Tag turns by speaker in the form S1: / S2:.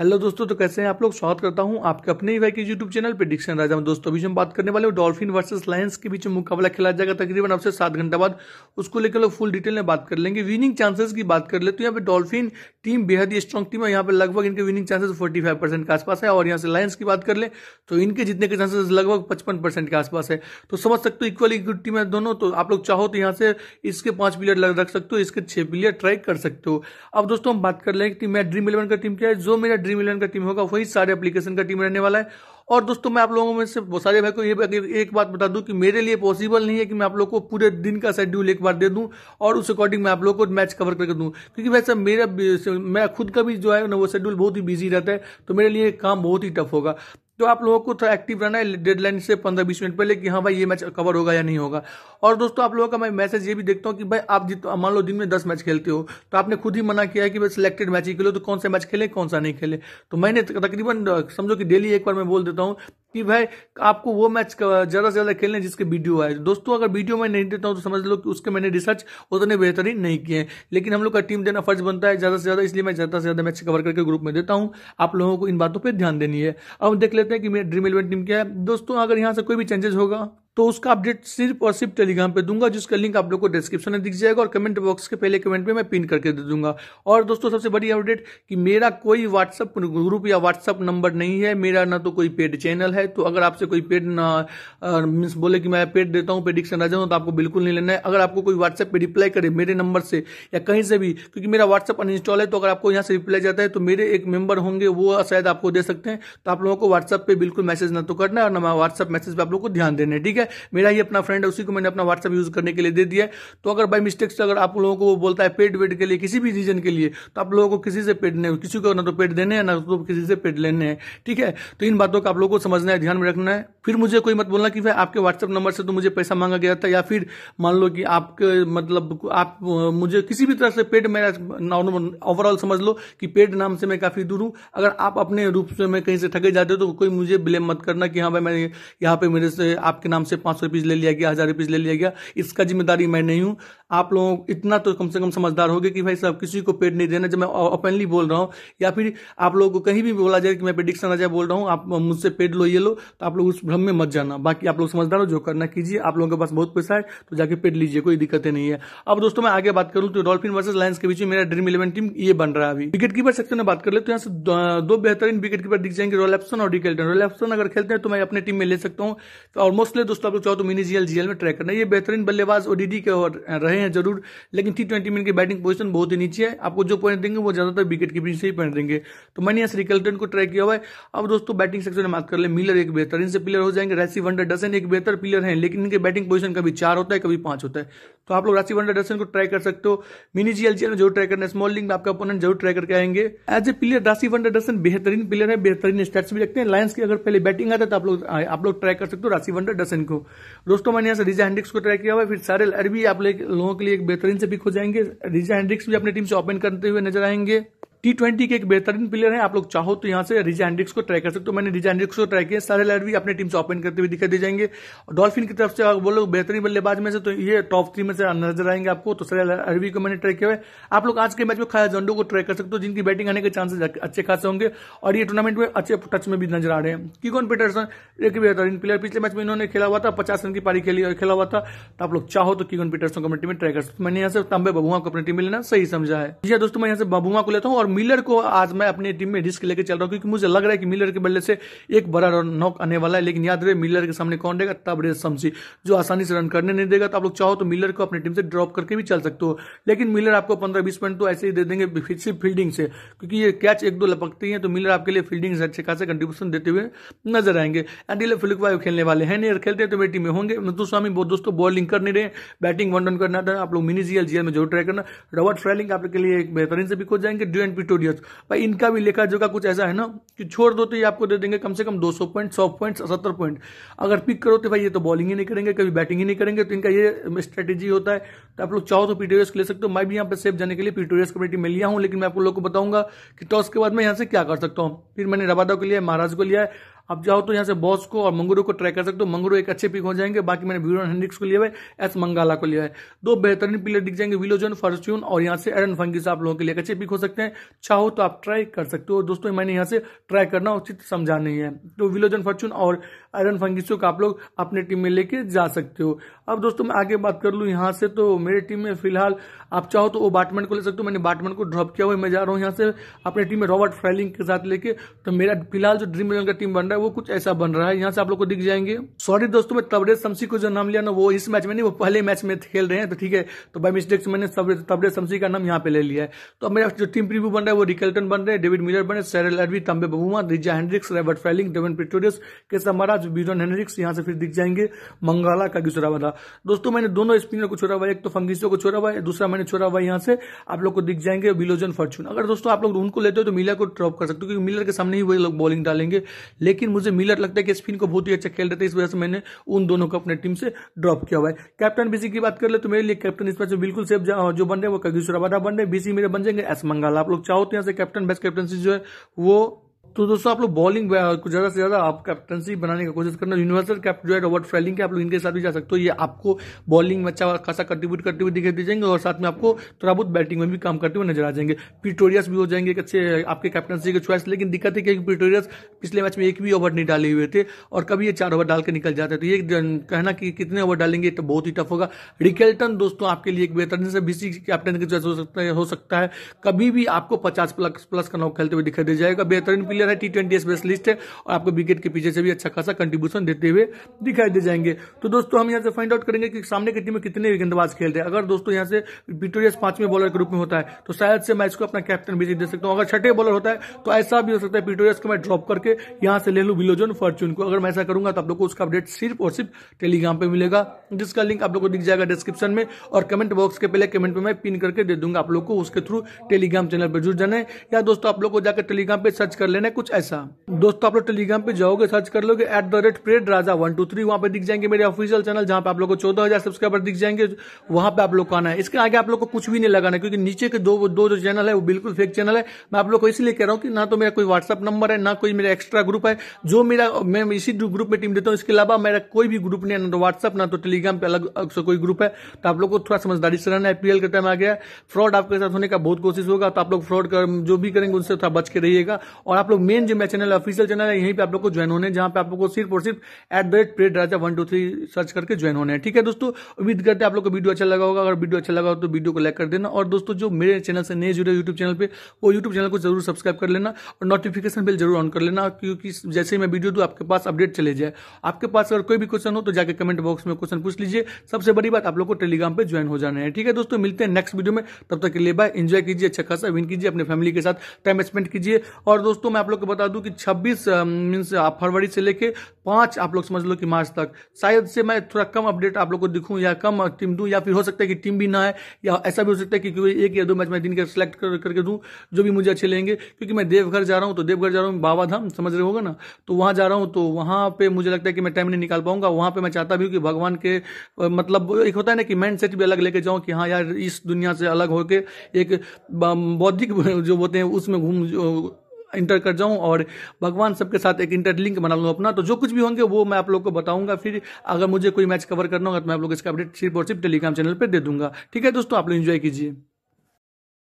S1: hello दोस्तों तो कैसे हैं आप लोग स्वागत करता हूं आपके अपने ही भाई के यूट्यूब चैनल पे डिक्शन राजा में दोस्तों अभी हम बात करने वाले हैं डॉल्फिन वर्सेस लायंस के बीच मुकाबला खेला जाएगा तकरीबन अब से सात घंटा बाद उसको लेकर लोग फुल डिटेल में बात कर लेंगे विनिंग चांसेस की बात कर ले तो यहाँ पे डॉल्फिन टीम बेहद ही स्ट्रॉन्ग टीम है यहाँ पर लगभग इनके विनिंग चांसेस फोर्टी के आसपास है और यहाँ से लायंस की बात कर ले तो इनके जितने के चांसेस लगभग पचपन के आसपास है तो समझ सकते हो इक्वली गुड टीम है दोनों तो आप लोग चाहो तो यहाँ से इसके पांच प्लेयर रख सकते हो इसके छह प्लेयर ट्राई कर सकते हो अब दोस्तों हम बात कर लेंगे टीम ड्रीम इलेवन का टीम क्या है जो मेरा ड्रीम इलेवन का टीम होगा वही सारे एप्लीकेशन का टीम रहने वाला है और दोस्तों मैं आप लोगों में से सारे भाई को ये एक बात बता दूं कि मेरे लिए पॉसिबल नहीं है कि मैं आप लोगों को पूरे दिन का शेड्यूल एक बार दे दूं और उस अकॉर्डिंग मैं आप लोगों को मैच कवर करके दूं क्योंकि वैसे मेरा मैं खुद का भी जो है ना वो शेड्यूल बहुत ही बिजी रहता है तो मेरे लिए काम बहुत ही टफ होगा तो आप लोगों को थोड़ा एक्टिव रहना है डेडलाइन से पंद्रह बीस मिनट पहले कि हाँ भाई ये मैच कवर होगा या नहीं होगा और दोस्तों आप लोगों का मैं मैसेज ये भी देखता हूँ कि भाई आप जित मान लो दिन में दस मैच खेलते हो तो आपने खुद ही मना किया है कि भाई सिलेक्टेड मैच ही खेलो तो कौन सा मैच खेले कौन सा नहीं खेले तो मैंने तकरीबन समझो कि डेली एक बार मैं बोल देता हूँ कि भाई आपको वो मैच ज्यादा से ज्यादा खेलने जिसके वीडियो आए दोस्तों अगर वीडियो में नहीं देता हूं तो समझ लो कि उसके मैंने रिसर्च उतने बेहतरीन नहीं किए लेकिन हम लोग का टीम देना फर्ज बनता है ज्यादा से ज्यादा इसलिए मैं ज्यादा से ज्यादा मैच कवर करके ग्रुप में देता हूं आप लोगों को इन बातों पर ध्यान देनी है अब देख लेते हैं कि मेरी ड्रीम इलेवन टीम क्या है दोस्तों अगर यहाँ से कोई भी चेंजेस होगा तो उसका अपडेट सिर्फ और सिर्फ टेलीग्राम पे दूंगा जिसका लिंक आप लोग को डिस्क्रिप्शन में दिख जाएगा और कमेंट बॉक्स के पहले कमेंट में मैं पिन करके दे दूंगा और दोस्तों सबसे बड़ी अपडेट कि मेरा कोई व्हाट्सअप ग्रुप या व्हाट्सअप नंबर नहीं है मेरा ना तो कोई पेड चैनल है तो अगर आपसे कोई पेड मीन्स बोले कि मैं पेड देता हूँ पेडिक्शन आ जाऊँ तो आपको बिल्कुल नहीं लेना है अगर आपको कोई व्हाट्सएप पर रिप्लाई करे मेरे नंबर से या कहीं से भी क्योंकि मेरा व्हाट्सअप अनइंस्टॉल है तो अगर आपको यहाँ से रिप्लाई जाता है तो मेरे एक मेंबर होंगे वो शायद आपको दे सकते हैं तो आप लोगों को व्हाट्सअप पर बिल्कुल मैसेज ना तो करना है और ना व्हाट्सअप मैसेज पर आप लोग को ध्यान देना है ठीक है है मेरा ही अपना फ्रेंड है उसी को मैंने अपना व्हाट्सअप यूज करने के लिए दे दिया तो अगर बाई मिस्टेक से अगर आप लोगों को वो बोलता है पेड वेड के लिए किसी भी रीजन के लिए तो आप लोगों को किसी से पेड नहीं किसी को ना तो पेड देने ना तो किसी से पेड लेने हैं ठीक है तो इन बातों को आप लोगों को समझना है ध्यान में रखना है फिर मुझे कोई मत बोलना कि भाई आपके व्हाट्सअप नंबर से तो मुझे पैसा मांगा गया था या फिर मान लो कि आपके मतलब आप मुझे किसी भी तरह से पेड मेरा नॉर्मल ओवरऑल समझ लो कि पेड नाम से मैं काफी दूर हूं अगर आप अपने रूप से मैं कहीं से ठगे जाते हो तो कोई मुझे ब्लेम मत करना कि हाँ भाई मैं यहाँ पे मेरे से आपके नाम से पाँच सौ रुपीज़ ले लिया गया हज़ार रुपीज़ ले लिया गया इसका जिम्मेदारी मैं नहीं हूँ आप लोग इतना तो कम से कम समझदार होगी कि भाई साहब किसी को पेड नहीं देना जब मैं ओपनली बोल रहा हूँ या फिर आप लोग को कहीं भी बोला जाए कि मैं प्रिडिक्शन राजा बोल रहा हूँ आप मुझसे पेड लो ये लो तो आप लोग उस भ्रम में मत जाना बाकी आप लोग समझदार हो जो करना कीजिए आप लोगों के पास बहुत पैसा है तो जाके पेड लीजिए कोई दिक्कतें नहीं है अब दोस्तों मैं आगे बात करूँ तो डॉल्फिन वर्सेज लाइन्स के बीच में मेरा ड्रीम इलेवन टीम ये बन रहा है अभी विकेट कीपर सेक्शन में बात कर ले तो यहाँ से दो बेहतरीन विकेट कीपर दिख जाएंगे रोल एप्सन और डिकेल्टन रोल एप्सन अगर खेलते हैं तो मैं अपने टीम में ले सकता हूँ तो मोस्टली दोस्तों आप लोग चाहो तो मिनी जीएल जीएल में ट्रैक करना ये बेहतरीन बल्लेबाज ओडीडी के रहे हैं जरूर लेकिन टी ट्वेंटी में इनकी बैटिंग पोजिशन बहुत ही नीचे है आपको जो पॉइंट देंगे वो ज्यादातर विकेट कीपिंग से ही पॉइंट देंगे तो मैंने यहाँ श्रीकल्टन को ट्राई किया हुआ है अब दोस्तों बैटिंग सेक्शन में बात कर ले मिलर एक बेहतर इनसे प्लेयर हो जाएंगे रैसी वंडर डसन एक बेहतर प्लेयर है लेकिन इनके बैटिंग पोजिशन कभी चार होता है कभी पांच होता है तो आप लोग राशि वन दर्शन को ट्राई कर सकते हो मिनी जी एलजीएल में जरूर ट्राई करना स्मॉल लिंग में आपका अपोनेंट जरूर ट्राई करके आएंगे एज ए प्लेयर राशि वनडर दर्शन बेहतरीन प्लेयर है बेहतरीन स्टेट्स भी रखते हैं लायंस की अगर पहले बैटिंग आता है तो आप लोग आप लोग ट्राई कर सकते हो राशि वन दर्शन को दोस्तों मैंने यहाँ से रिजा हैंड्रिक्स को ट्राई किया हुआ फिर सारे अरबी आप लोगों के लिए एक बेहतरीन से पिक हो जाएंगे रिजा हैंड्रिक्स भी अपनी टीम से ओपन करते हुए नजर आएंगे टी ट्वेंटी के एक बेहतरीन प्लेयर है आप लोग चाहो तो यहाँ से रिजा एंड्रिक्स को ट्राई कर सकते हो मैंने रिजा एंड्रिक्स को ट्राई किया सारे लड़ भी अपने टीम से ओपन करते हुए दिखाई दे जाएंगे डॉल्फिन की तरफ से अगर बोलो बेहतरीन बल्लेबाज में से तो ये टॉप थ्री में से नजर आएंगे आपको तो सारे अरबी को मैंने ट्राई किया है आप लोग आज के मैच में खाया जंडो को ट्राई कर सकते हो जिनकी बैटिंग आने के चांसेस अच्छे खासे होंगे और ये टूर्नामेंट में अच्छे टच में भी नजर आ रहे हैं किगोन पीटरसन एक बेहतरीन प्लेयर पिछले मैच में इन्होंने खेला हुआ था पचास रन की पारी खेली और खेला हुआ था तो आप लोग चाहो तो कीकोन पीटरसन को अपनी टीम में ट्राई कर सकते मैंने यहाँ से तंबे बबुआ को अपनी टीम में लेना सही समझा है जी हाँ, दोस्तों मैं यहाँ से बबुआ को लेता हूँ और मिलर को आज मैं अपनी टीम में रिस्क लेकर चल रहा हूँ क्योंकि मुझे लग रहा है कि मिलर के बल्ले से एक बड़ा रन नॉक आने वाला है लेकिन याद रहे मिलर के सामने कौन रहेगा रेस शमसी जो आसानी से रन करने नहीं देगा तो आप लोग चाहो तो मिलर को अपनी टीम से ड्रॉप करके भी चल सकते हो लेकिन मिलर आपको पंद्रह बीस पॉइंट तो ऐसे ही दे देंगे सिर्फ फील्डिंग से क्योंकि ये कैच एक दो लपकती है तो मिलर आपके लिए फील्डिंग से अच्छे खासे कंट्रीब्यूशन देते हुए नजर आएंगे एंड एंडिले फिलिकवायो खेलने वाले हैं नहीं खेलते तो मेरी टीम में होंगे मधु स्वामी बहुत दोस्तों बॉलिंग कर नहीं रहे बैटिंग वन रन करना आप लोग मिनी जीएल जीएल में जरूर ट्राई करना रॉबर्ट फ्रेलिंग आपके लिए एक बेहतरीन से भी खोज जाएंगे डी एंड पिटोरियस भाई इनका भी लेखा जोखा कुछ ऐसा है ना कि छोड़ दो तो ये आपको दे देंगे कम से कम 200 पॉइंट 100 पॉइंट 70 पॉइंट अगर पिक करो तो भाई ये तो बॉलिंग ही नहीं करेंगे कभी बैटिंग ही नहीं करेंगे तो इनका ये स्ट्रेटेजी होता है तो आप लोग चाहो तो पिटोरियस ले सकते हो मैं भी यहाँ पर सेफ जाने के लिए पिटोरियस कमेटी में लिया हूँ लेकिन मैं आप लोग को बताऊंगा कि टॉस के बाद मैं यहाँ से क्या कर सकता हूँ फिर मैंने रबादा को लिया महाराज को लिया है आप चाहो तो यहाँ से बॉस को और मंगरू को ट्राई कर सकते हो मंगरू एक अच्छे पिक हो जाएंगे बाकी मैंने वीरो हेनरिक्स को लिया है एस मंगाला को लिया है दो बेहतरीन प्लेयर दिख जाएंगे विलोजन फॉर्च्यून और यहाँ से एरन फंगिस आप लोगों के लिए अच्छे पिक हो सकते हैं चाहो तो आप ट्राई कर सकते हो दोस्तों मैंने यहाँ से ट्राई करना उचित समझा नहीं है तो विलोजन फॉर्च्यून और आयरन फंगिस को आप लोग अपने टीम में लेके जा सकते हो अब दोस्तों मैं आगे बात कर लू यहाँ से तो मेरे टीम में फिलहाल आप चाहो तो वो बैटमैन को ले सकते हो मैंने बैटमैन को ड्रॉप किया हुआ मैं जा रहा हूँ यहाँ से अपने टीम में रॉबर्ट फ्रेलिंग के साथ लेके तो मेरा फिलहाल जो ड्रीम इलेवन का टीम बन रहा है वो कुछ ऐसा बन रहा है यहाँ से आप लोग को दिख जाएंगे सॉरी दोस्तों मैं तबरेज शमसी को जो नाम लिया ना वो इस मैच में नहीं वो पहले मैच में खेल रहे हैं तो ठीक है तो बाई मिस्टेक से मैंने तबरेज शमसी का नाम यहाँ पे ले लिया है तो मेरा जो टीम प्रीव्यू बन रहा है वो रिकल्टन बन रहे हैं डेविड मिलर बने सैरल एडवी Temba Bavuma Reeza Hendricks Robert Frylinck Dwaine Pretorius के साथ जो बीरन हेनरिक्स यहां से फिर दिख जाएंगे मंगाला का भी छोड़ा हुआ दोस्तों मैंने दोनों स्पिनर को छोड़ा हुआ एक तो फंगीसो को छोड़ा हुआ है दूसरा मैंने छोड़ा हुआ यहाँ से आप लोग को दिख जाएंगे बिलोजन फॉर्चून अगर दोस्तों आप लोग उनको लेते हो तो मिलर को ड्रॉप कर सकते हो क्योंकि मिलर के सामने ही वही लोग बॉलिंग डालेंगे लेकिन मुझे मिलर लगता है कि स्पिन को बहुत ही अच्छा खेल रहे थे इस वजह से मैंने उन दोनों को अपने टीम से ड्रॉप किया हुआ है कैप्टन बीसी की बात कर ले तो मेरे लिए कैप्टन इस मैच बिल्कुल सेफ जो बन रहे वो कगी बन रहे बीसी मेरे बन जाएंगे एस मंगाला आप लोग चाहो तो यहाँ से कैप्टन बेस्ट कैप्टनसी जो है वो तो दोस्तों आप लोग बॉलिंग कुछ ज्यादा से ज्यादा आप कैप्टनसी बनाने की कोशिश करना यूनिवर्सल कैप्टन जो है रॉबर्ट फ्रेलिंग के आप लोग इनके साथ भी जा सकते हो ये आपको बॉलिंग में अच्छा खासा कंट्रीब्यूट करते हुए दिखाई दे जाएंगे और साथ में आपको थोड़ा बहुत बैटिंग में भी काम करते हुए नजर आ जाएंगे पिटोरियस भी हो जाएंगे अच्छे आपके कैप्टनसी के चॉइस लेकिन दिक्कत है कि पिटोरियस पिछले मैच में एक भी ओवर नहीं डाले हुए थे और कभी ये चार ओवर डाल के निकल जाते तो ये कहना कि कितने ओवर डालेंगे तो बहुत ही टफ होगा रिकेल्टन दोस्तों आपके लिए एक बेहतरीन से बीसी कैप्टन के चॉइस हो सकता है हो सकता है कभी भी आपको पचास प्लस प्लस का नौ खेलते हुए दिखाई दे जाएगा बेहतरीन प्लेयर प्लेयर है टी ट्वेंटी स्पेशलिस्ट है और आपको विकेट के पीछे से भी अच्छा खासा कंट्रीब्यूशन देते हुए दिखाई दे जाएंगे तो दोस्तों हम यहाँ से फाइंड आउट करेंगे कि सामने की टीम में कितने गेंदबाज खेल रहे हैं अगर दोस्तों यहाँ से विक्टोरियस पांचवें बॉलर के रूप में होता है तो शायद से मैच को अपना कैप्टन भी दे सकता हूँ अगर छठे बॉलर होता है तो ऐसा भी हो सकता है पिटोरियस को मैं ड्रॉप करके यहाँ से ले लूँ विलोजन फॉर्चून को अगर मैं ऐसा करूंगा तो आप लोग को उसका अपडेट सिर्फ और सिर्फ टेलीग्राम पर मिलेगा जिसका लिंक आप लोग को दिख जाएगा डिस्क्रिप्शन में और कमेंट बॉक्स के पहले कमेंट में मैं पिन करके दे दूंगा आप लोग को उसके थ्रू टेलीग्राम चैनल पर जुड़ जाने या दोस्तों आप लोग को जाकर टेलीग्राम पे सर्च कर लेना है कुछ ऐसा दोस्तों आप लोग टेलीग्राम पे जाओगे सर्च कर लोगे एट द रेट प्रेड राजा वन टू थ्री वहाँ पे दिख जाएंगे मेरे ऑफिशियल चैनल जहाँ पे आप लोग को चौदह हजार सब्सक्राइबर दिख जाएंगे वहाँ पे आप लोग को आना है इसके आगे आप लोग को कुछ भी नहीं लगाना है क्योंकि नीचे के दो दो जो चैनल है वो बिल्कुल फेक चैनल है मैं आप लोग को इसलिए कह रहा हूँ कि ना तो मेरा कोई व्हाट्सअप नंबर है ना कोई मेरा एक्स्ट्रा ग्रुप है जो मेरा मैं इसी ग्रुप में टीम देता हूँ इसके अलावा मेरा कोई भी ग्रुप नहीं है ना तो व्हाट्सअप ना तो टेलीग्राम पे अलग से कोई ग्रुप है तो आप लोग को थोड़ा समझदारी से रहना है पीएल के टाइम आ गया फ्रॉड आपके साथ होने का बहुत कोशिश होगा तो आप लोग फ्रॉड कर जो भी करेंगे उनसे थोड़ा बच के रहिएगा और आप लोग मेन जो मेरा चैनल ऑफिशियल चैनल है यहीं पे आप लोग को ज्वाइन होने जहां पे आप लोग को सिर्फ और सिर्फ एट द रेट प्रेड Raja one two three search करके ज्वाइन होने ठीक है दोस्तों उम्मीद करते हैं आप लोग को वीडियो अच्छा लगा होगा अगर वीडियो अच्छा लगा हो तो वीडियो को लाइक कर देना और दोस्तों जो मेरे चैनल से नए जुड़े यूट्यूब चैनल पर वो यूट्यूब चैनल को जरूर सब्सक्राइब कर लेना और नोटिफिकेशन बिल जरूर ऑन कर लेना क्योंकि जैसे ही मैं वीडियो दूँ आपके पास अपडेट चले जाए आपके पास अगर कोई भी क्वेश्चन हो तो जाकर कमेंट बॉक्स में क्वेश्चन पूछ लीजिए सबसे बड़ी बात आप लोग को टेलीग्राम पर ज्वाइन हो जाना है ठीक है दोस्तों मिलते हैं नेक्स्ट वीडियो में तब तक के लिए बाय एंजॉय कीजिए अच्छा खासा विन कीजिए अपने फैमिली के साथ टाइम स्पेंड कीजिए और दोस्तों मैं आप लोग को बता दूं कि 26 मीन्स फरवरी से लेके पांच आप लोग समझ लो कि मार्च तक शायद से मैं थोड़ा कम अपडेट आप लोग को दिखूं या कम टीम दूं या फिर हो सकता है कि टीम भी ना है या ऐसा भी हो सकता है कि क्योंकि एक या दो मैच मैं दिन के सिलेक्ट कर, करके दूं जो भी मुझे अच्छे लेंगे क्योंकि मैं देवघर जा रहा हूं तो देवघर जा रहा हूँ बाबा धाम समझ रहे होगा ना तो वहां जा रहा हूँ तो वहां पर मुझे लगता है कि मैं टाइम नहीं निकाल पाऊंगा वहां पर मैं चाहता भी हूँ कि भगवान के मतलब एक होता है ना कि माइंड सेट भी अलग लेके जाऊँ कि हाँ यार इस दुनिया से अलग होकर एक बौद्धिक जो होते हैं उसमें घूम इंटर कर जाऊं और भगवान सबके साथ एक इंटरलिंक बना लूं अपना तो जो कुछ भी होंगे वो मैं आप लोग को बताऊंगा फिर अगर मुझे कोई मैच कवर करना होगा तो मैं आप लोग इसका अपडेट सिर्फ और सिर्फ टेलीग्राम चैनल पर दे दूंगा ठीक है दोस्तों आप लोग इन्जॉय कीजिए